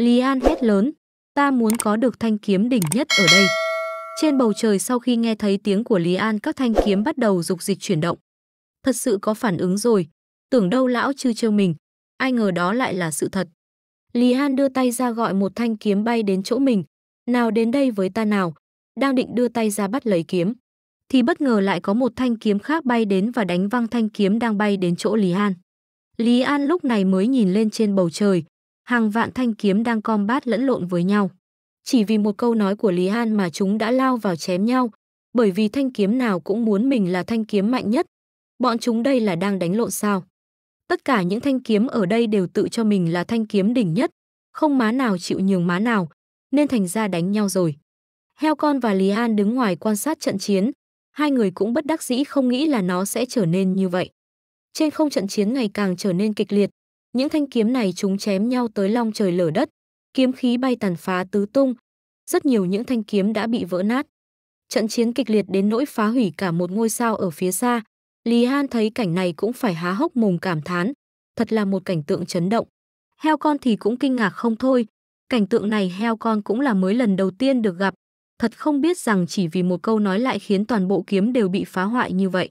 Lý An hét lớn, ta muốn có được thanh kiếm đỉnh nhất ở đây. Trên bầu trời sau khi nghe thấy tiếng của Lý An các thanh kiếm bắt đầu dục dịch chuyển động. Thật sự có phản ứng rồi, tưởng đâu lão chư trêu mình, ai ngờ đó lại là sự thật. Lý An đưa tay ra gọi một thanh kiếm bay đến chỗ mình, nào đến đây với ta nào, đang định đưa tay ra bắt lấy kiếm. Thì bất ngờ lại có một thanh kiếm khác bay đến và đánh văng thanh kiếm đang bay đến chỗ Lý An. Lý An lúc này mới nhìn lên trên bầu trời, hàng vạn thanh kiếm đang combat lẫn lộn với nhau. Chỉ vì một câu nói của Lý An mà chúng đã lao vào chém nhau, bởi vì thanh kiếm nào cũng muốn mình là thanh kiếm mạnh nhất. Bọn chúng đây là đang đánh lộn sao? Tất cả những thanh kiếm ở đây đều tự cho mình là thanh kiếm đỉnh nhất, không má nào chịu nhường má nào, nên thành ra đánh nhau rồi. Heo con và Lý An đứng ngoài quan sát trận chiến, hai người cũng bất đắc dĩ không nghĩ là nó sẽ trở nên như vậy. Trên không trận chiến ngày càng trở nên kịch liệt, những thanh kiếm này chúng chém nhau tới long trời lở đất, kiếm khí bay tàn phá tứ tung, rất nhiều những thanh kiếm đã bị vỡ nát. Trận chiến kịch liệt đến nỗi phá hủy cả một ngôi sao ở phía xa, Lý Han thấy cảnh này cũng phải há hốc mồm cảm thán, thật là một cảnh tượng chấn động. Heo con thì cũng kinh ngạc không thôi, cảnh tượng này heo con cũng là mới lần đầu tiên được gặp, thật không biết rằng chỉ vì một câu nói lại khiến toàn bộ kiếm đều bị phá hoại như vậy.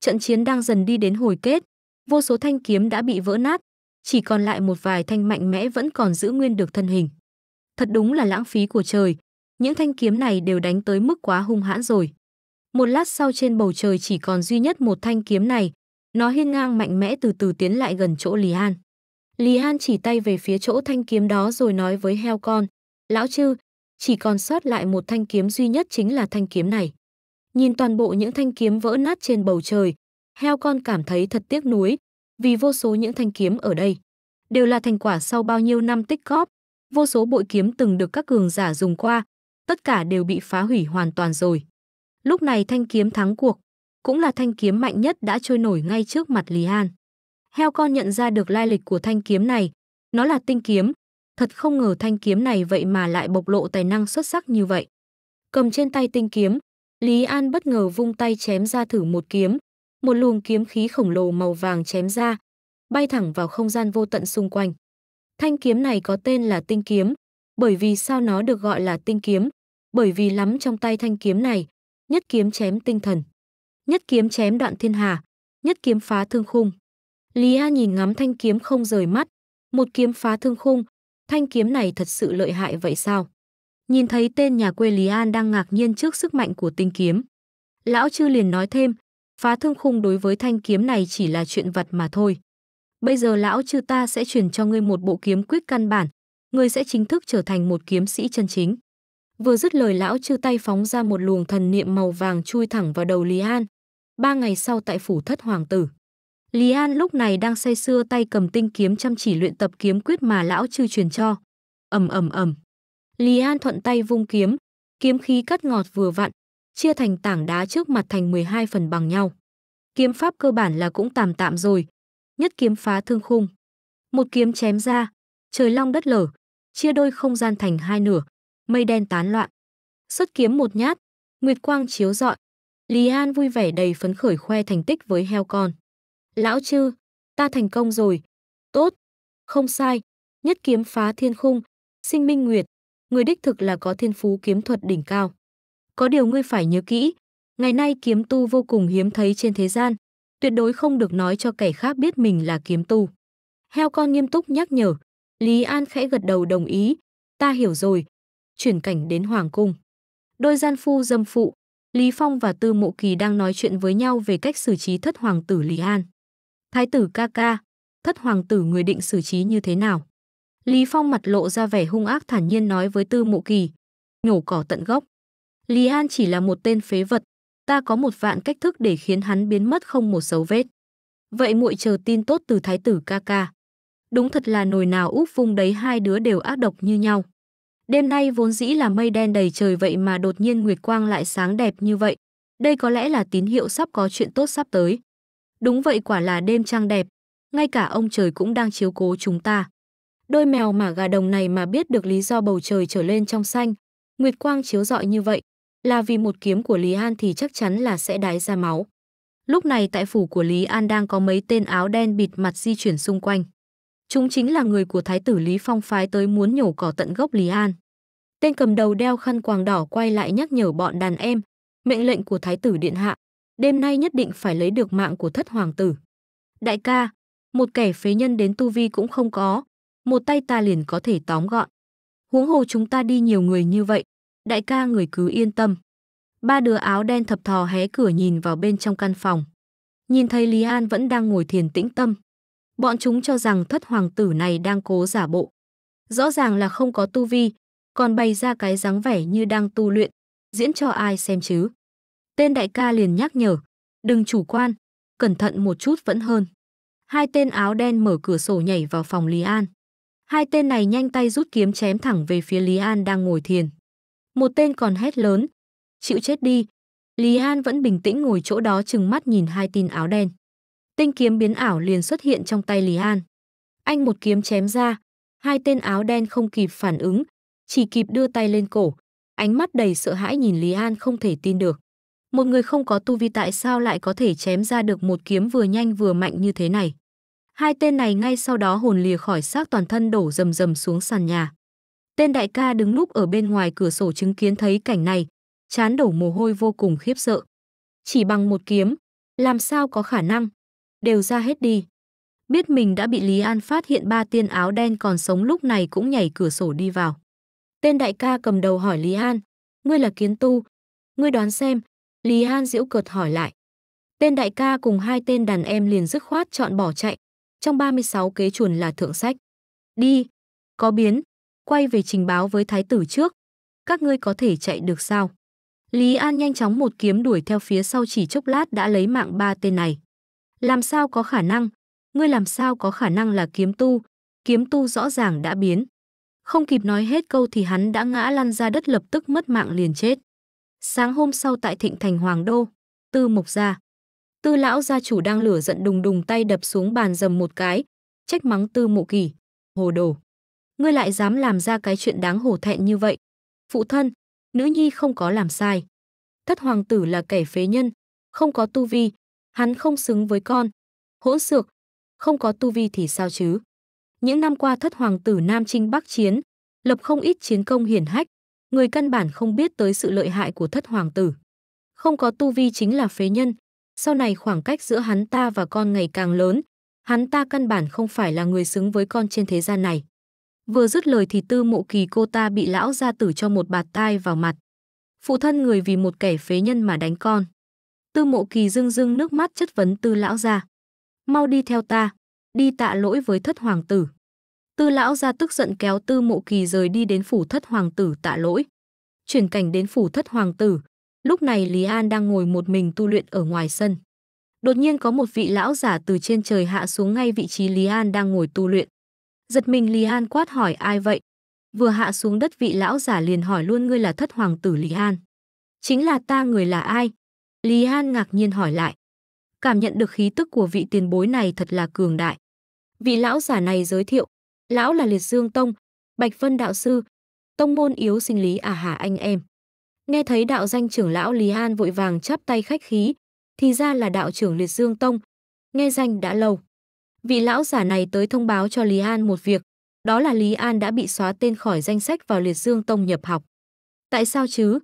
Trận chiến đang dần đi đến hồi kết, vô số thanh kiếm đã bị vỡ nát, chỉ còn lại một vài thanh mạnh mẽ vẫn còn giữ nguyên được thân hình. Thật đúng là lãng phí của trời, những thanh kiếm này đều đánh tới mức quá hung hãn rồi. Một lát sau trên bầu trời chỉ còn duy nhất một thanh kiếm này, nó hiên ngang mạnh mẽ từ từ tiến lại gần chỗ Lý An. Lý An chỉ tay về phía chỗ thanh kiếm đó rồi nói với heo con, lão chư, chỉ còn sót lại một thanh kiếm duy nhất chính là thanh kiếm này. Nhìn toàn bộ những thanh kiếm vỡ nát trên bầu trời, heo con cảm thấy thật tiếc nuối, vì vô số những thanh kiếm ở đây đều là thành quả sau bao nhiêu năm tích góp, vô số bội kiếm từng được các cường giả dùng qua, tất cả đều bị phá hủy hoàn toàn rồi. Lúc này thanh kiếm thắng cuộc, cũng là thanh kiếm mạnh nhất đã trôi nổi ngay trước mặt Lý An. Heo con nhận ra được lai lịch của thanh kiếm này, nó là tinh kiếm, thật không ngờ thanh kiếm này vậy mà lại bộc lộ tài năng xuất sắc như vậy. Cầm trên tay tinh kiếm, Lý An bất ngờ vung tay chém ra thử một kiếm, một luồng kiếm khí khổng lồ màu vàng chém ra, bay thẳng vào không gian vô tận xung quanh. Thanh kiếm này có tên là tinh kiếm, bởi vì sao nó được gọi là tinh kiếm? Bởi vì lắm trong tay thanh kiếm này, nhất kiếm chém tinh thần, nhất kiếm chém đoạn thiên hà, nhất kiếm phá thương khung. Lý A nhìn ngắm thanh kiếm không rời mắt, một kiếm phá thương khung, thanh kiếm này thật sự lợi hại vậy sao? Nhìn thấy tên nhà quê Lý An đang ngạc nhiên trước sức mạnh của tinh kiếm. Lão chư liền nói thêm, phá thương khung đối với thanh kiếm này chỉ là chuyện vật mà thôi. Bây giờ lão chư ta sẽ chuyển cho ngươi một bộ kiếm quyết căn bản, ngươi sẽ chính thức trở thành một kiếm sĩ chân chính. Vừa dứt lời lão chư tay phóng ra một luồng thần niệm màu vàng chui thẳng vào đầu Lý An. Ba ngày sau tại phủ thất hoàng tử. Lý An lúc này đang say sưa tay cầm tinh kiếm chăm chỉ luyện tập kiếm quyết mà lão chư truyền cho. ầm ầm ầm. Lý An thuận tay vung kiếm, kiếm khí cắt ngọt vừa vặn, chia thành tảng đá trước mặt thành 12 phần bằng nhau. Kiếm pháp cơ bản là cũng tạm tạm rồi, nhất kiếm phá thương khung. Một kiếm chém ra, trời long đất lở, chia đôi không gian thành hai nửa, mây đen tán loạn. Xuất kiếm một nhát, nguyệt quang chiếu rọi. Lý An vui vẻ đầy phấn khởi khoe thành tích với heo con. Lão chư, ta thành công rồi. Tốt, không sai, nhất kiếm phá thiên khung, sinh minh nguyệt, người đích thực là có thiên phú kiếm thuật đỉnh cao. Có điều ngươi phải nhớ kỹ, ngày nay kiếm tu vô cùng hiếm thấy trên thế gian, tuyệt đối không được nói cho kẻ khác biết mình là kiếm tu. Heo con nghiêm túc nhắc nhở, Lý An khẽ gật đầu đồng ý, ta hiểu rồi. Chuyển cảnh đến Hoàng Cung. Đôi gian phu dâm phụ, Lý Phong và Tư Mộ Kỳ đang nói chuyện với nhau về cách xử trí thất hoàng tử Lý An. Thái tử ca ca, thất hoàng tử người định xử trí như thế nào? Lý Phong mặt lộ ra vẻ hung ác thản nhiên nói với Tư Mộ Kỳ, nhổ cỏ tận gốc. Lý An chỉ là một tên phế vật, ta có một vạn cách thức để khiến hắn biến mất không một dấu vết. Vậy muội chờ tin tốt từ thái tử ca ca. Đúng thật là nồi nào úp vung đấy hai đứa đều ác độc như nhau. Đêm nay vốn dĩ là mây đen đầy trời vậy mà đột nhiên nguyệt quang lại sáng đẹp như vậy. Đây có lẽ là tín hiệu sắp có chuyện tốt sắp tới. Đúng vậy quả là đêm trăng đẹp, ngay cả ông trời cũng đang chiếu cố chúng ta. Đôi mèo mà gà đồng này mà biết được lý do bầu trời trở lên trong xanh, nguyệt quang chiếu rọi như vậy, là vì một kiếm của Lý An thì chắc chắn là sẽ đái ra máu. Lúc này tại phủ của Lý An đang có mấy tên áo đen bịt mặt di chuyển xung quanh. Chúng chính là người của thái tử Lý Phong phái tới muốn nhổ cỏ tận gốc Lý An. Tên cầm đầu đeo khăn quàng đỏ quay lại nhắc nhở bọn đàn em, mệnh lệnh của thái tử điện hạ, đêm nay nhất định phải lấy được mạng của thất hoàng tử. Đại ca, một kẻ phế nhân đến tu vi cũng không có, một tay ta liền có thể tóm gọn. Huống hồ chúng ta đi nhiều người như vậy, đại ca người cứ yên tâm. Ba đứa áo đen thập thò hé cửa nhìn vào bên trong căn phòng. Nhìn thấy Lý An vẫn đang ngồi thiền tĩnh tâm. Bọn chúng cho rằng thất hoàng tử này đang cố giả bộ. Rõ ràng là không có tu vi, còn bày ra cái dáng vẻ như đang tu luyện, diễn cho ai xem chứ. Tên đại ca liền nhắc nhở, đừng chủ quan, cẩn thận một chút vẫn hơn. Hai tên áo đen mở cửa sổ nhảy vào phòng Lý An. Hai tên này nhanh tay rút kiếm chém thẳng về phía Lý An đang ngồi thiền. Một tên còn hét lớn. Chịu chết đi. Lý Han vẫn bình tĩnh ngồi chỗ đó chừng mắt nhìn hai tin áo đen. tinh kiếm biến ảo liền xuất hiện trong tay Lý Han. Anh một kiếm chém ra. Hai tên áo đen không kịp phản ứng, chỉ kịp đưa tay lên cổ. Ánh mắt đầy sợ hãi nhìn Lý An không thể tin được. Một người không có tu vi tại sao lại có thể chém ra được một kiếm vừa nhanh vừa mạnh như thế này. Hai tên này ngay sau đó hồn lìa khỏi xác toàn thân đổ rầm rầm xuống sàn nhà. Tên đại ca đứng núp ở bên ngoài cửa sổ chứng kiến thấy cảnh này, chán đổ mồ hôi vô cùng khiếp sợ. Chỉ bằng một kiếm, làm sao có khả năng, đều ra hết đi. Biết mình đã bị Lý An phát hiện ba tiên áo đen còn sống lúc này cũng nhảy cửa sổ đi vào. Tên đại ca cầm đầu hỏi Lý An, ngươi là kiến tu, ngươi đoán xem, Lý An diễu cợt hỏi lại. Tên đại ca cùng hai tên đàn em liền dứt khoát chọn bỏ chạy, trong 36 kế chuồn là thượng sách. Đi, có biến, quay về trình báo với thái tử trước. Các ngươi có thể chạy được sao? Lý An nhanh chóng một kiếm đuổi theo phía sau chỉ chốc lát đã lấy mạng ba tên này. Làm sao có khả năng? Ngươi làm sao có khả năng là kiếm tu? Kiếm tu rõ ràng đã biến. Không kịp nói hết câu thì hắn đã ngã lăn ra đất lập tức mất mạng liền chết. Sáng hôm sau tại thịnh thành Hoàng Đô, Tư Mộc Gia. Tư lão gia chủ đang lửa giận đùng đùng tay đập xuống bàn dầm một cái, trách mắng Tư Mộ Kỳ. Hồ đồ ngươi lại dám làm ra cái chuyện đáng hổ thẹn như vậy. Phụ thân, nữ nhi không có làm sai. Thất hoàng tử là kẻ phế nhân, không có tu vi, hắn không xứng với con. Hỗn xược, không có tu vi thì sao chứ? Những năm qua thất hoàng tử Nam Trinh Bắc chiến, lập không ít chiến công hiển hách, người căn bản không biết tới sự lợi hại của thất hoàng tử. Không có tu vi chính là phế nhân, sau này khoảng cách giữa hắn ta và con ngày càng lớn, hắn ta căn bản không phải là người xứng với con trên thế gian này. Vừa dứt lời thì tư mộ kỳ cô ta bị lão gia tử cho một bạt tai vào mặt. Phụ thân người vì một kẻ phế nhân mà đánh con. Tư mộ kỳ rưng rưng nước mắt chất vấn tư lão gia. Mau đi theo ta, đi tạ lỗi với thất hoàng tử. Tư lão gia tức giận kéo tư mộ kỳ rời đi đến phủ thất hoàng tử tạ lỗi. Chuyển cảnh đến phủ thất hoàng tử, lúc này Lý An đang ngồi một mình tu luyện ở ngoài sân. Đột nhiên có một vị lão giả từ trên trời hạ xuống ngay vị trí Lý An đang ngồi tu luyện. Giật mình Lý An quát hỏi ai vậy? Vừa hạ xuống đất vị lão giả liền hỏi luôn ngươi là thất hoàng tử Lý An. Chính là ta người là ai? Lý An ngạc nhiên hỏi lại. Cảm nhận được khí tức của vị tiền bối này thật là cường đại. Vị lão giả này giới thiệu, lão là liệt dương tông, bạch vân đạo sư, tông môn yếu sinh lý à hà anh em. Nghe thấy đạo danh trưởng lão Lý An vội vàng chắp tay khách khí, thì ra là đạo trưởng liệt dương tông, nghe danh đã lâu vị lão giả này tới thông báo cho Lý An một việc, đó là Lý An đã bị xóa tên khỏi danh sách vào liệt dương tông nhập học. Tại sao chứ?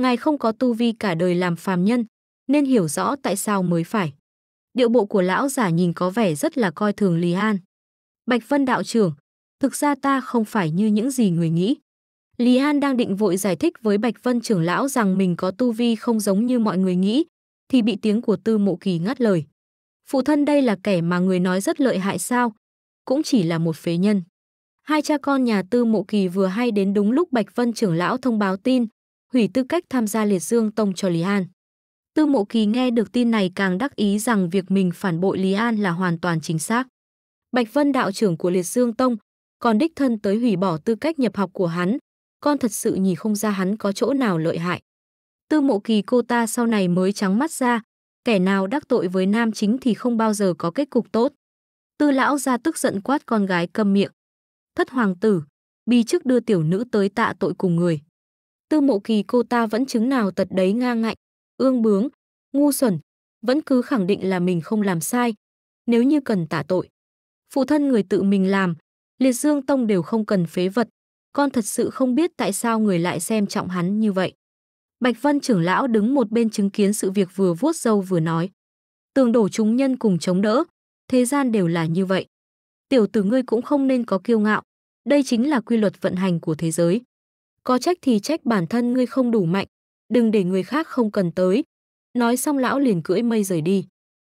Ngài không có tu vi cả đời làm phàm nhân, nên hiểu rõ tại sao mới phải. Điệu bộ của lão giả nhìn có vẻ rất là coi thường Lý An. Bạch Vân đạo trưởng, thực ra ta không phải như những gì người nghĩ. Lý An đang định vội giải thích với Bạch Vân trưởng lão rằng mình có tu vi không giống như mọi người nghĩ, thì bị tiếng của Tư Mộ Kỳ ngắt lời. Phụ thân đây là kẻ mà người nói rất lợi hại sao? Cũng chỉ là một phế nhân. Hai cha con nhà tư mộ kỳ vừa hay đến đúng lúc Bạch Vân trưởng lão thông báo tin, hủy tư cách tham gia liệt dương tông cho Lý An. Tư mộ kỳ nghe được tin này càng đắc ý rằng việc mình phản bội Lý An là hoàn toàn chính xác. Bạch Vân đạo trưởng của liệt dương tông, còn đích thân tới hủy bỏ tư cách nhập học của hắn, con thật sự nhìn không ra hắn có chỗ nào lợi hại. Tư mộ kỳ cô ta sau này mới trắng mắt ra, kẻ nào đắc tội với nam chính thì không bao giờ có kết cục tốt. Tư lão ra tức giận quát con gái câm miệng. Thất hoàng tử, bi chức đưa tiểu nữ tới tạ tội cùng người. Tư mộ kỳ cô ta vẫn chứng nào tật đấy ngang ngạnh, ương bướng, ngu xuẩn, vẫn cứ khẳng định là mình không làm sai, nếu như cần tạ tội. Phụ thân người tự mình làm, liệt dương tông đều không cần phế vật, con thật sự không biết tại sao người lại xem trọng hắn như vậy. Bạch Vân trưởng lão đứng một bên chứng kiến sự việc vừa vuốt dâu vừa nói. Tường đổ chúng nhân cùng chống đỡ, thế gian đều là như vậy. Tiểu tử ngươi cũng không nên có kiêu ngạo, đây chính là quy luật vận hành của thế giới. Có trách thì trách bản thân ngươi không đủ mạnh, đừng để người khác không cần tới. Nói xong lão liền cưỡi mây rời đi.